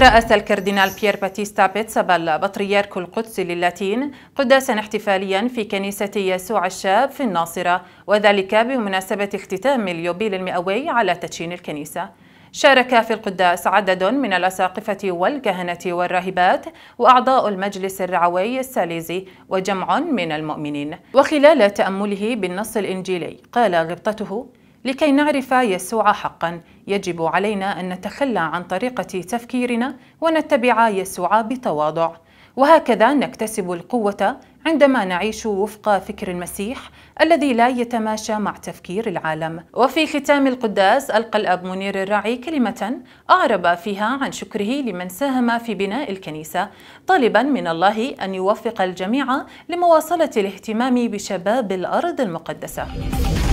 ترأس الكاردينال بيير باتيستا بيتسابالا البطريرك القدس للاتين قداسا احتفاليا في كنيسة يسوع الشاب في الناصرة وذلك بمناسبة اختتام اليوبيل المئوي على تدشين الكنيسة شارك في القداس عدد من الأساقفة والكهنة والراهبات وأعضاء المجلس الرعوي الساليزي وجمع من المؤمنين وخلال تأمله بالنص الإنجيلي قال غبطته لكي نعرف يسوع حقا يجب علينا ان نتخلى عن طريقه تفكيرنا ونتبع يسوع بتواضع وهكذا نكتسب القوه عندما نعيش وفق فكر المسيح الذي لا يتماشى مع تفكير العالم وفي ختام القداس ألقى الأب منير الراعي كلمة أعرب فيها عن شكره لمن ساهم في بناء الكنيسة طالبا من الله أن يوفق الجميع لمواصلة الاهتمام بشباب الأرض المقدسة